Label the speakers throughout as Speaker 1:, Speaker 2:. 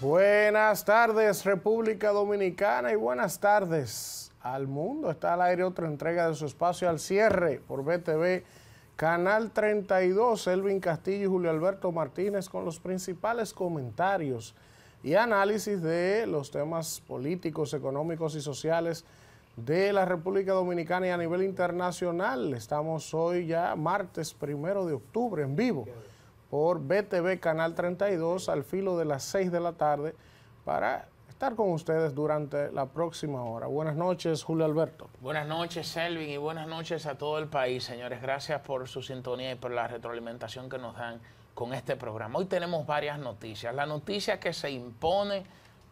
Speaker 1: Buenas tardes República Dominicana y buenas tardes al mundo. Está al aire otra entrega de su espacio al cierre por BTV, Canal 32, Elvin Castillo y Julio Alberto Martínez con los principales comentarios y análisis de los temas políticos, económicos y sociales de la República Dominicana y a nivel internacional. Estamos hoy ya martes primero de octubre en vivo por BTV Canal 32 al filo de las 6 de la tarde para estar con ustedes durante la próxima hora. Buenas noches, Julio Alberto.
Speaker 2: Buenas noches, Selvin, y buenas noches a todo el país, señores. Gracias por su sintonía y por la retroalimentación que nos dan con este programa. Hoy tenemos varias noticias. La noticia que se impone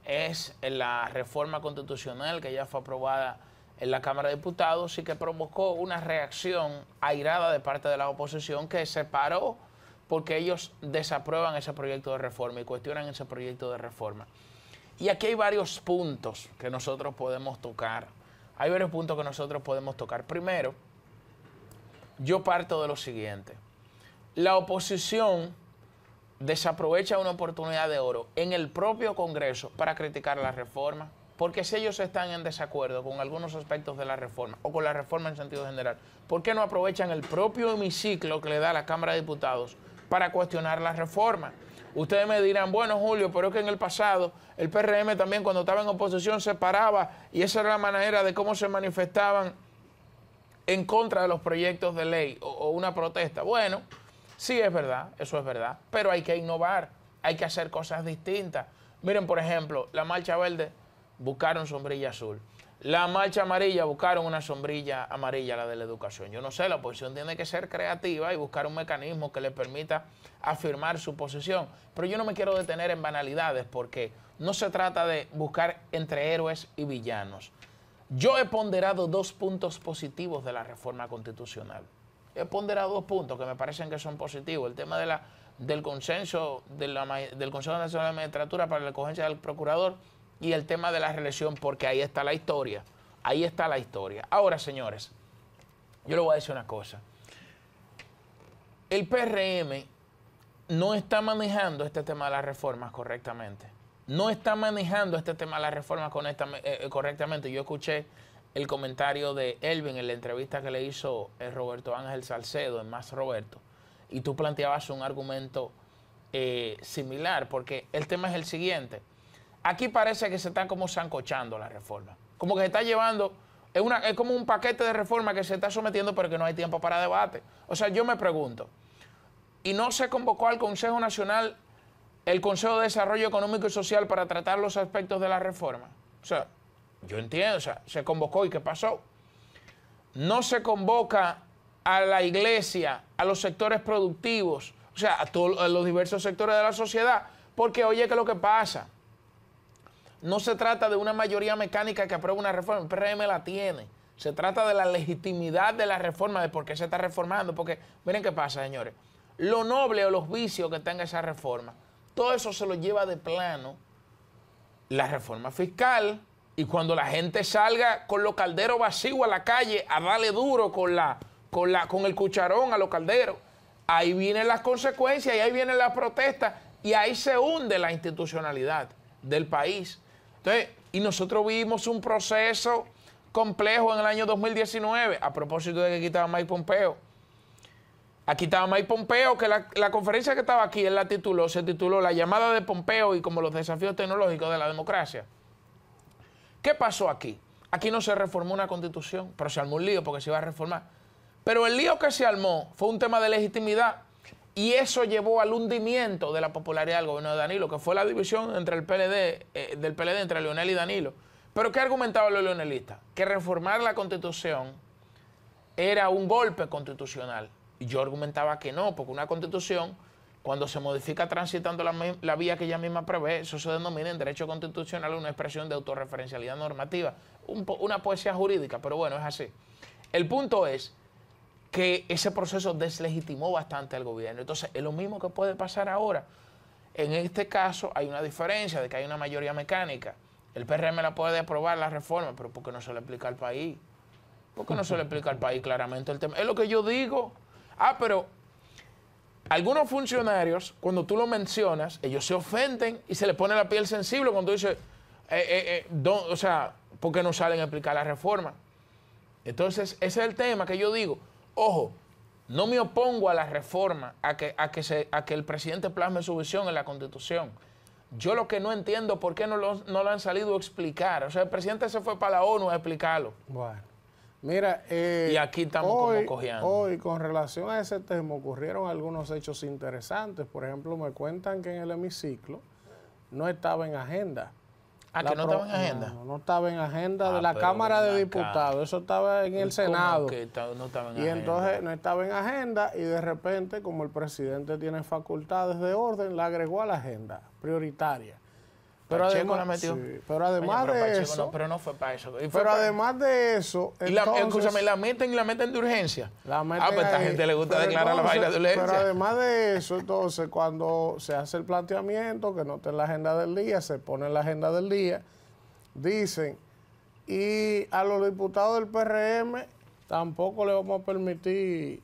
Speaker 2: es la reforma constitucional que ya fue aprobada en la Cámara de Diputados y que provocó una reacción airada de parte de la oposición que se paró porque ellos desaprueban ese proyecto de reforma y cuestionan ese proyecto de reforma. Y aquí hay varios puntos que nosotros podemos tocar. Hay varios puntos que nosotros podemos tocar. Primero, yo parto de lo siguiente. La oposición desaprovecha una oportunidad de oro en el propio Congreso para criticar la reforma, porque si ellos están en desacuerdo con algunos aspectos de la reforma o con la reforma en sentido general, ¿por qué no aprovechan el propio hemiciclo que le da la Cámara de Diputados para cuestionar la reforma. Ustedes me dirán, bueno Julio, pero es que en el pasado el PRM también cuando estaba en oposición se paraba y esa era la manera de cómo se manifestaban en contra de los proyectos de ley o, o una protesta. Bueno, sí es verdad, eso es verdad, pero hay que innovar, hay que hacer cosas distintas. Miren, por ejemplo, la Marcha Verde buscaron sombrilla azul. La marcha amarilla buscaron una sombrilla amarilla, la de la educación. Yo no sé, la oposición tiene que ser creativa y buscar un mecanismo que le permita afirmar su posición. Pero yo no me quiero detener en banalidades porque no se trata de buscar entre héroes y villanos. Yo he ponderado dos puntos positivos de la reforma constitucional. He ponderado dos puntos que me parecen que son positivos. El tema de la, del consenso del Consejo Nacional de Magistratura para la cogencia del procurador y el tema de la reelección, porque ahí está la historia. Ahí está la historia. Ahora, señores, yo le voy a decir una cosa. El PRM no está manejando este tema de las reformas correctamente. No está manejando este tema de las reformas eh, eh, correctamente. Yo escuché el comentario de Elvin en la entrevista que le hizo el eh, Roberto Ángel Salcedo en Más Roberto. Y tú planteabas un argumento similar, porque el tema es el siguiente. Aquí parece que se está como zancochando la reforma. Como que se está llevando, es, una, es como un paquete de reforma que se está sometiendo pero que no hay tiempo para debate. O sea, yo me pregunto, ¿y no se convocó al Consejo Nacional el Consejo de Desarrollo Económico y Social para tratar los aspectos de la reforma? O sea, yo entiendo, o sea, se convocó y ¿qué pasó? No se convoca a la iglesia, a los sectores productivos, o sea, a, todos los diversos sectores de la sociedad, porque oye, ¿qué es lo que pasa? no se trata de una mayoría mecánica que aprueba una reforma, el PRM la tiene. Se trata de la legitimidad de la reforma, de por qué se está reformando. Porque miren qué pasa, señores. Lo noble o los vicios que tenga esa reforma, todo eso se lo lleva de plano la reforma fiscal. Y cuando la gente salga con los calderos vacíos a la calle a darle duro con, la, con el cucharón a los calderos, ahí vienen las consecuencias y ahí vienen las protestas y ahí se hunde la institucionalidad del país y nosotros vimos un proceso complejo en el año 2019, a propósito de que quitaba estaba Mike Pompeo. Aquí estaba Mike Pompeo, que la, la, conferencia que estaba aquí, él la tituló, se tituló La llamada de Pompeo y como los desafíos tecnológicos de la democracia. ¿Qué pasó aquí? Aquí no se reformó una constitución, pero se armó un lío porque se iba a reformar. Pero el lío que se armó fue un tema de legitimidad y eso llevó al hundimiento de la popularidad del gobierno de Danilo, que fue la división entre el PLD, eh, del PLD entre Leonel y Danilo. Pero ¿qué argumentaban los leonelistas? Que reformar la constitución era un golpe constitucional. Y yo argumentaba que no, porque una constitución, cuando se modifica transitando la, vía que ella misma prevé, eso se denomina en derecho constitucional una expresión de autorreferencialidad normativa. una poesía jurídica, pero bueno, es así. El punto es que ese proceso deslegitimó bastante al gobierno. Entonces, es lo mismo que puede pasar ahora. En este caso hay una diferencia de que hay una mayoría mecánica. El PRM la puede aprobar la reforma, pero ¿por qué no se le explica al país? ¿Por qué no se le explica al país claramente el tema? Es lo que yo digo. Ah, pero algunos funcionarios, cuando tú lo mencionas, ellos se ofenden y se les pone la piel sensible cuando dices eh, eh, eh o sea, ¿por qué no salen a explicar la reforma? Entonces, ese es el tema que yo digo. Ojo, no me opongo a la reforma, a que, a que, se, a que el presidente plasme su visión en la Constitución. Yo lo que no entiendo por qué no lo, han salido a explicar. O sea, el presidente se fue para la ONU a explicarlo. Bueno.
Speaker 1: Mira, eh, y aquí estamos como Hoy, con relación a ese tema, ocurrieron algunos hechos interesantes. Por ejemplo, me cuentan que en el hemiciclo no estaba en agenda Ah, que no estaba en agenda. No, estaba en agenda de la Cámara de Diputados,
Speaker 2: eso estaba en el Senado. y entonces
Speaker 1: no estaba en agenda y de repente, como el presidente tiene facultades de orden, la agregó a la agenda prioritaria. Pero además, de eso.
Speaker 2: pero además de eso. Y la, escúchame, la meten y la meten de urgencia. a ah, pues, esta gente le gusta declarar la vaina de urgencia. Pero además
Speaker 1: de eso, entonces, cuando se hace el planteamiento, que no está en la agenda del día, se pone en la agenda del día, dicen, y a los diputados del PRM tampoco le vamos a permitir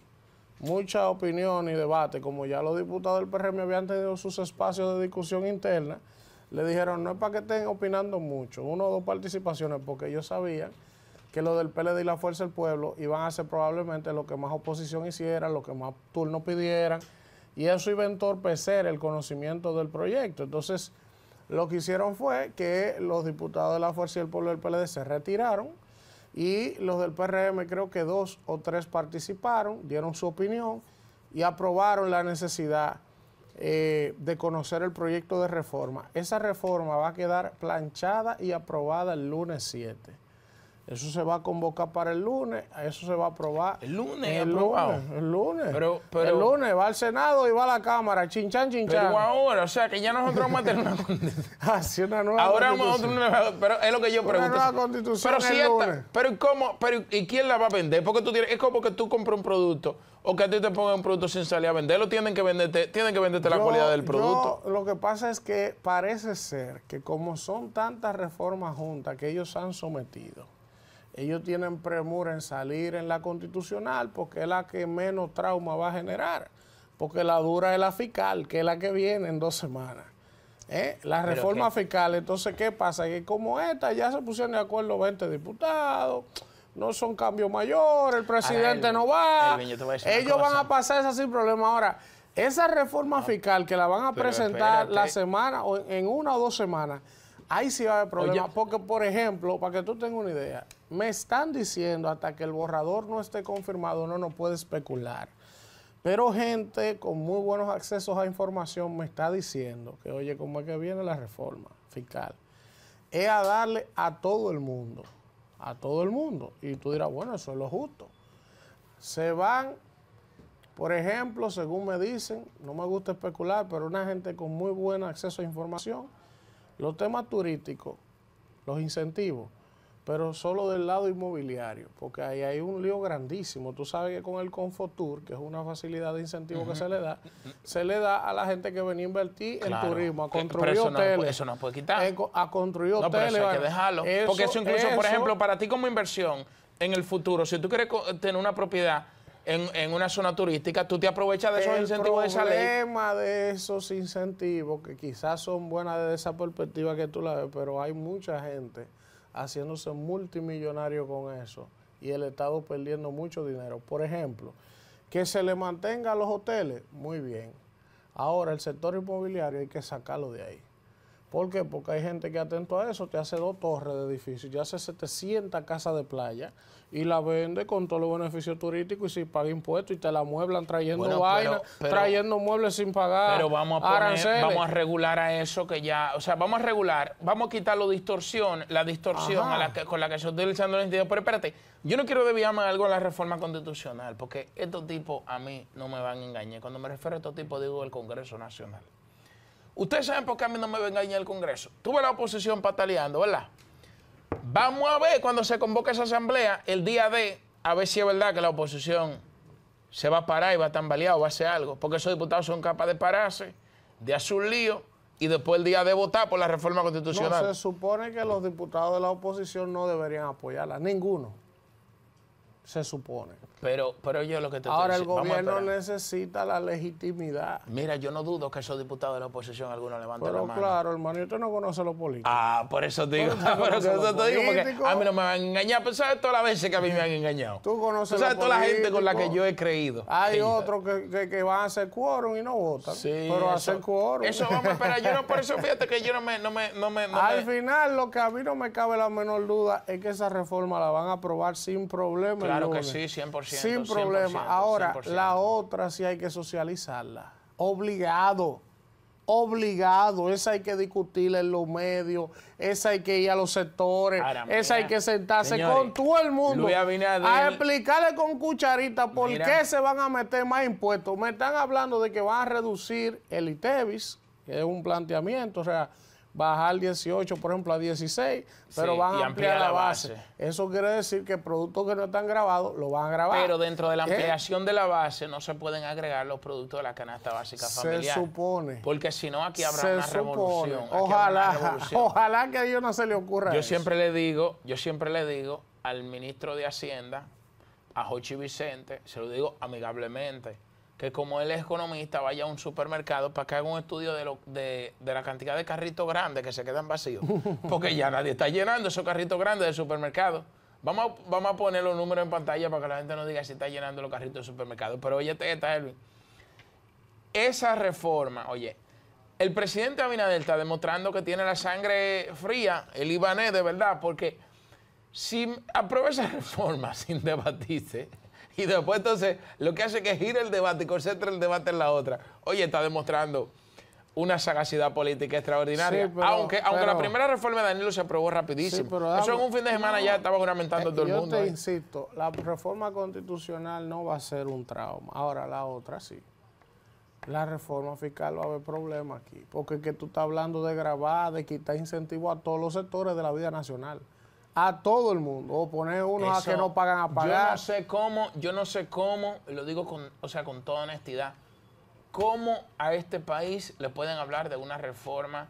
Speaker 1: mucha opinión y debate, como ya los diputados del PRM habían tenido sus espacios de discusión interna le dijeron, no es para que estén opinando mucho, uno o dos participaciones, porque ellos sabían que lo del PLD y la Fuerza del Pueblo iban a hacer probablemente lo que más oposición hiciera, lo que más turno pidieran, y eso iba a entorpecer el conocimiento del proyecto. Entonces, lo que hicieron fue que los diputados de la Fuerza y del Pueblo del PLD se retiraron y los del PRM creo que dos o tres participaron, dieron su opinión y aprobaron la necesidad eh, de conocer el proyecto de reforma. Esa reforma va a quedar planchada y aprobada el lunes 7. Eso se va a convocar para el lunes, eso se va a aprobar. El lunes, el lunes, el lunes. Pero, el lunes va al Senado y va a la Cámara, chinchan, chinchan. Pero ahora,
Speaker 2: o sea, que ya nosotros vamos a tener una constitución. Ahora vamos a tener una pero es lo que yo pregunto. Nueva constitución pero si el esta, pero ¿y quién la va a vender? Porque tú tienes, es como que tú compras un producto o que a ti te pongan un producto sin salir a venderlo, tienen que venderte, tienen que venderte la calidad del producto.
Speaker 1: lo que pasa es que parece ser que como son tantas reformas juntas que ellos han sometido, ellos tienen premura en salir en la constitucional porque es la que menos trauma va a generar, porque la dura es la fiscal, que es la que viene en dos semanas. ¿Eh? La reforma fiscal, entonces, ¿qué pasa? Que como esta ya se pusieron de acuerdo 20 diputados, no son cambios mayores, el presidente no va, ellos van a pasar esa sin problema. Ahora, esa reforma fiscal que la van a presentar la semana o en una o dos semanas, Ahí sí va a haber problemas, porque por ejemplo, para que tú tengas una idea, me están diciendo hasta que el borrador no esté confirmado, no, no puede especular. Pero gente con muy buenos accesos a información me está diciendo que, oye, ¿cómo es que viene la reforma fiscal? Es a darle a todo el mundo, a todo el mundo. Y tú dirás, bueno, eso es lo justo. Se van por ejemplo, según me dicen, no me gusta especular, pero una gente con muy buen acceso a información los temas turísticos, los incentivos, pero solo del lado inmobiliario, porque ahí hay un lío grandísimo. Tú sabes que con el Confotur, que es una facilidad de incentivo que se le da, se le da a la gente que venía a invertir en turismo, a construir hoteles. eso No, eso puede quitar.
Speaker 2: a construir
Speaker 1: no, Pero eso hay que dejarlo. porque eso incluso, por ejemplo,
Speaker 2: para ti como inversión, en el futuro, si tú quieres tener una propiedad en, una zona turística, tú te aprovechas de esos incentivos de esa ley. El
Speaker 1: problema de esos incentivos, que quizás son buenas desde esa perspectiva que tú la ves, pero hay mucha gente haciéndose multimillonario con eso y el Estado perdiendo mucho dinero. Por ejemplo, que se le mantenga a los hoteles, muy bien. Ahora, el sector inmobiliario hay que sacarlo de ahí. ¿Por qué? Porque hay gente que atento a eso te hace dos torres de edificios, ya hace 700 casas de playa y la vende con todos los beneficios turísticos y si pagar impuestos y te la mueblan trayendo vainas, trayendo
Speaker 2: muebles sin pagar. Pero vamos a, vamos a regular a eso que ya, o sea, vamos a regular, vamos a quitar la distorsión, la distorsión a la que, con la que se utilizando el Pero espérate, yo no quiero debiarme algo a la reforma constitucional, porque estos tipos a mí no me van a engañar. Cuando me refiero a estos tipos, digo el Congreso Nacional. Ustedes saben por qué a mí no me venga el Congreso. Tuve la oposición pataleando, ¿verdad? Vamos a ver cuando se convoque esa asamblea el día de, a ver si es verdad que la oposición se va a parar y va a tambalear o va a hacer algo. Porque esos diputados son capaces de pararse, de hacer un lío y después el día de votar por la reforma constitucional. No, se
Speaker 1: supone que los diputados de la oposición no deberían apoyarla, ninguno. Se supone.
Speaker 2: Pero, pero yo lo que te Ahora estoy diciendo. Ahora el gobierno
Speaker 1: necesita la legitimidad.
Speaker 2: Mira, yo no dudo que esos diputados de la oposición algunos levanten la mano. Pero claro, hermano, usted no conoce los políticos. Ah, por eso digo. Por, eso te digo, porque a mí no me han engañado. Pero sabes todas las veces que a mí me han engañado. Tú conoces ¿Tú toda la gente con la que yo he creído. Hay
Speaker 1: otros que, van a hacer quórum y no votan. Sí, pero hacer
Speaker 2: quórum. Eso vamos a esperar. Yo no, por eso fíjate que yo no me. No me, no me Al
Speaker 1: final, lo que a mí no me cabe la menor duda es que esa reforma la van a aprobar sin problema. Claro que sí, 100%. Sin problema. Ahora, la otra sí hay que socializarla. Obligado. Obligado, esa hay que discutirla en los medios, esa hay que ir a los sectores, esa hay que sentarse con todo el mundo a explicarle con cucharita por qué se van a meter más impuestos. Me están hablando de que van a reducir el ITEVIS, que es un planteamiento, o sea, bajar 18, por ejemplo, a 16, pero van a ampliar, la base. Eso quiere decir que productos que no están
Speaker 2: grabados lo van a grabar. Pero dentro de la eh, ampliación de la base no se pueden agregar los productos de la canasta básica familiar. Se supone. Porque si no, aquí habrá una revolución. ojalá,
Speaker 1: ojalá que a ellos no se le ocurra yo Siempre
Speaker 2: le digo, yo siempre le digo al ministro de Hacienda, a Jochi Vicente, se lo digo amigablemente, que como él es economista, vaya a un supermercado para que haga un estudio de, la cantidad de carritos grandes que se quedan vacíos. Porque ya nadie está llenando esos carritos grandes del supermercado. Vamos a, vamos a poner los números en pantalla para que la gente no diga si está llenando los carritos del supermercado. Pero oye, esta, este, Elvin. Esa reforma, oye, el presidente Abinadel está demostrando que tiene la sangre fría, el Ibanés de verdad, porque si aprueba esa reforma sin debatirse Y después entonces lo que hace es que gira el debate y concentra el debate en la otra. Oye, está demostrando una sagacidad política extraordinaria. aunque, la primera reforma de Danilo se aprobó rapidísimo. Eso en un fin de semana ya estaba juramentando todo el mundo. Yo te insisto,
Speaker 1: la reforma constitucional no va a ser un trauma. Ahora la otra sí. La reforma fiscal va a haber problemas aquí. Porque que tú estás hablando de grabar, de quitar incentivos a todos los sectores de la vida nacional a todo el mundo o poner unos a que no pagan a pagar. Yo no sé
Speaker 2: cómo, yo no sé cómo, lo digo con, o sea, con toda honestidad, cómo a este país le pueden hablar de una reforma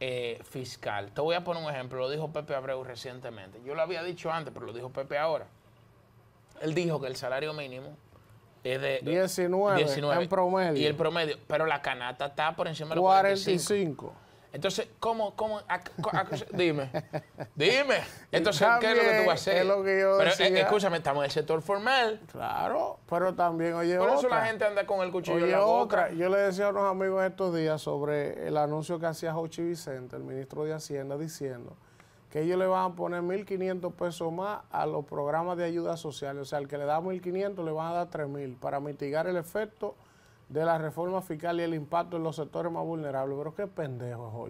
Speaker 2: eh, fiscal. Te voy a poner un ejemplo, lo dijo Pepe Abreu recientemente. Yo lo había dicho antes, pero lo dijo Pepe ahora. Él dijo que el salario mínimo es de
Speaker 1: 19, en promedio. Y el
Speaker 2: promedio, pero la canata está por encima de 45. 45. Entonces, ¿cómo, cómo, dime, dime. Entonces, ¿qué es lo que tú vas a hacer? yo pero eh, escúchame, estamos en el sector formal. Claro,
Speaker 1: pero también oye Por eso la gente
Speaker 2: anda con el cuchillo oye Otra.
Speaker 1: Yo le decía a unos amigos estos días sobre el anuncio que hacía Jochi Vicente, el ministro de Hacienda, diciendo que ellos le van a poner 1.500 pesos más a los programas de ayuda social. O sea, al que le da 1.500 le van a dar 3.000 para mitigar el efecto de la reforma fiscal y el impacto en los sectores más vulnerables. Pero qué pendejo,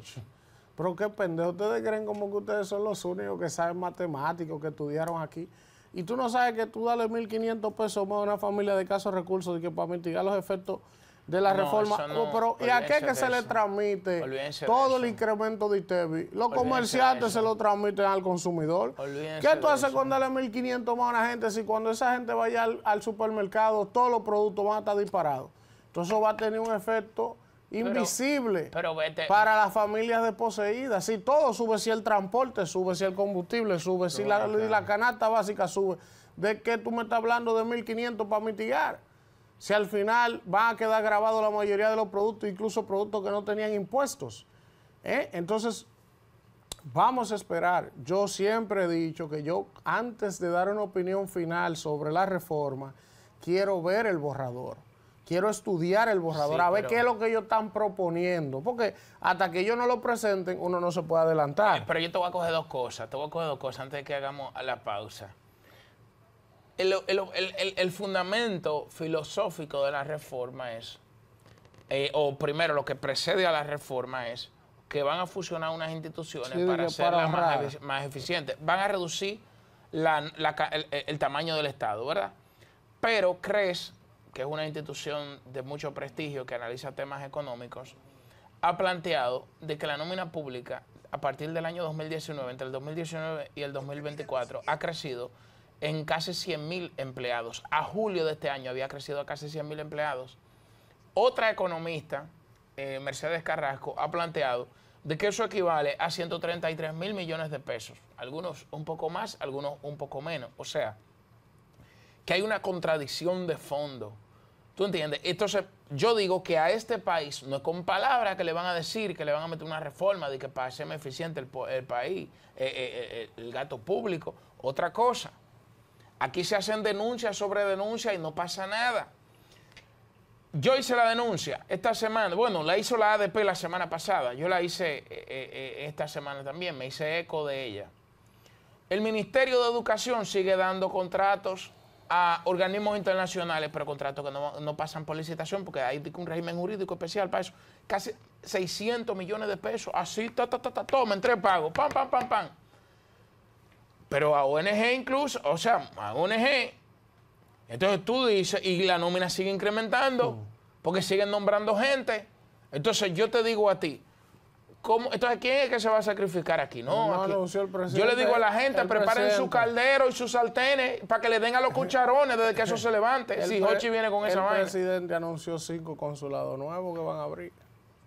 Speaker 1: Pero qué pendejo. Ustedes creen como que ustedes son los únicos que saben matemáticos, que estudiaron aquí. Y tú no sabes que tú dale 1.500 pesos más a una familia de casos recursos y que para mitigar los efectos de la reforma. pero ¿y a qué que se le transmite todo el incremento de ITEBI? Los comerciantes se lo transmiten al consumidor. ¿Qué tú haces con darle 1.500 más a una gente si cuando esa gente vaya al supermercado todos los productos van a estar disparados? Entonces eso va a tener un efecto invisible para las familias desposeídas. Si todo sube, si el transporte sube, si el combustible sube, si la, canasta básica sube, ¿de qué tú me estás hablando de 1.500 para mitigar? Si al final van a quedar grabados la mayoría de los productos, incluso productos que no tenían impuestos. ¿eh? Entonces, vamos a esperar. Yo siempre he dicho que yo, antes de dar una opinión final sobre la reforma, quiero ver el borrador quiero estudiar el borrador, a ver qué es lo que ellos están proponiendo. Porque hasta que ellos no lo presenten, uno no se puede adelantar.
Speaker 2: Eh, pero yo te voy a coger dos cosas, te voy a coger dos cosas antes de que hagamos la pausa. El, fundamento filosófico de la reforma es, eh, o primero lo que precede a la reforma es, que van a fusionar unas instituciones para hacerlas más, más, eficientes. Van a reducir el tamaño del Estado, ¿verdad? Pero crees que es una institución de mucho prestigio que analiza temas económicos, ha planteado de que la nómina pública a partir del año 2019, entre el 2019 y el 2024, ha crecido en casi 100.000 empleados. A julio de este año había crecido a casi 100.000 empleados. Otra economista, eh, Mercedes Carrasco, ha planteado de que eso equivale a 133 mil millones de pesos. Algunos un poco más, algunos un poco menos. O sea, que hay una contradicción de fondo. ¿Tú entiendes? Entonces, yo digo que a este país no es con palabras que le van a decir, que le van a meter una reforma de que para hacerme eficiente el, país, eh, eh, eh, el gato público, otra cosa. Aquí se hacen denuncias sobre denuncias y no pasa nada. Yo hice la denuncia esta semana, bueno, la hizo la ADP la semana pasada, yo la hice esta semana también, me hice eco de ella. El Ministerio de Educación sigue dando contratos a organismos internacionales pero contratos que no, no, pasan por licitación, porque hay un régimen jurídico especial para eso. Casi 600 millones de pesos, así, ta, ta, ta, ta, toma, tres pagos, pam, pam, pam, pam. Pero a ONG incluso, o sea, a ONG. Entonces tú dices, y la nómina sigue incrementando, oh. porque siguen nombrando gente. Entonces yo te digo a ti, entonces, ¿quién es que se va a sacrificar aquí? No, Yo le digo a la gente, preparen su caldero y sus sartenes para que le den a los cucharones desde que eso se levante. si Hochi viene con esa vaina. El
Speaker 1: presidente anunció cinco consulados
Speaker 2: nuevos que van a abrir.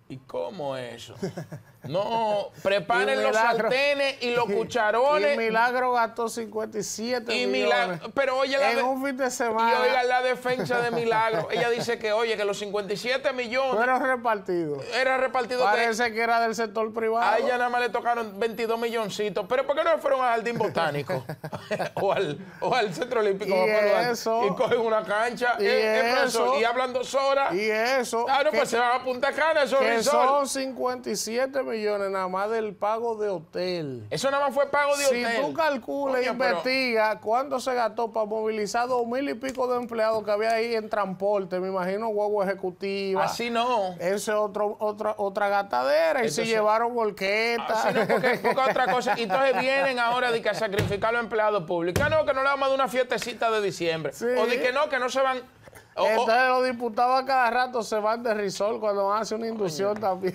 Speaker 2: ¿Y cómo eso? No, preparen los sartenes y los cucharones. Y Milagro
Speaker 1: gastó 57 millones pero la en un
Speaker 2: fin de semana. Y oiga la defensa de Milagro. Ella dice que, oye, que los 57 millones... Era
Speaker 1: repartidos
Speaker 2: Era repartido. Parece que, era del sector privado. A ella nada más le tocaron 22 milloncitos. Pero ¿por qué no fueron al Jardín Botánico? o, al, Centro Olímpico. Y, cogen una cancha. Y, hablando eh, eh, eso, y Y eso. Ah no pues se van a Punta Cana esos Son
Speaker 1: 57 millones millones nada más del pago de hotel. Eso nada más fue pago de hotel. Si tú calculas e investigas cuánto se gastó para movilizar dos mil y pico de empleados que había ahí en transporte, me imagino huevo ejecutiva. Así no. Ese otro, otra, otra gatadera y se llevaron volquetas. Así no, porque, otra cosa. Entonces vienen ahora de que
Speaker 2: a sacrificar a los empleados públicos. Ah, no, que no le vamos a dar una fiestecita de diciembre. O de que no, que no se van Oh, oh. Entonces
Speaker 1: los diputados a cada rato se van de risol cuando hace una inducción también.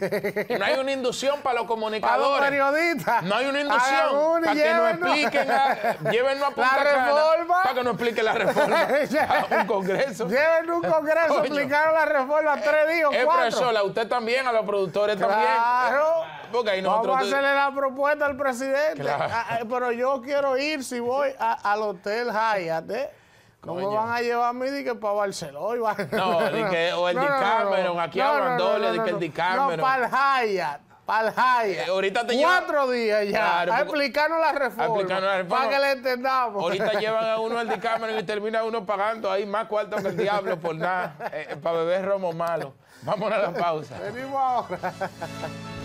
Speaker 1: No hay una
Speaker 2: inducción para los comunicadores. Para
Speaker 1: los periodistas. No hay una inducción para que nos expliquen, a, a la reforma. para que no expliquen la reforma a un congreso. lleven un congreso, explicaron la reforma tres días, Es eh, cuatro. Profesor, a
Speaker 2: usted también, a los productores también. Claro. Porque nosotros... Vamos a hacerle
Speaker 1: la propuesta al presidente. Ah, ah, pero yo quiero ir, si voy, al Hotel Hyatt, ¿eh? No me van a llevar a mí de que para Barcelona? No, de que, o el no, Dicameron, aquí a Guandola, de que el Dicameron. No, para el Hyatt. Para el Hyatt. Eh, ahorita Cuatro días ya. a
Speaker 2: explicarnos la reforma. Para que le entendamos. Ahorita llevan a uno al Decameron y termina uno pagando ahí más cuarto que el diablo por nada. Eh, eh, para beber romo malo. Vamos a la pausa. Venimos ahora.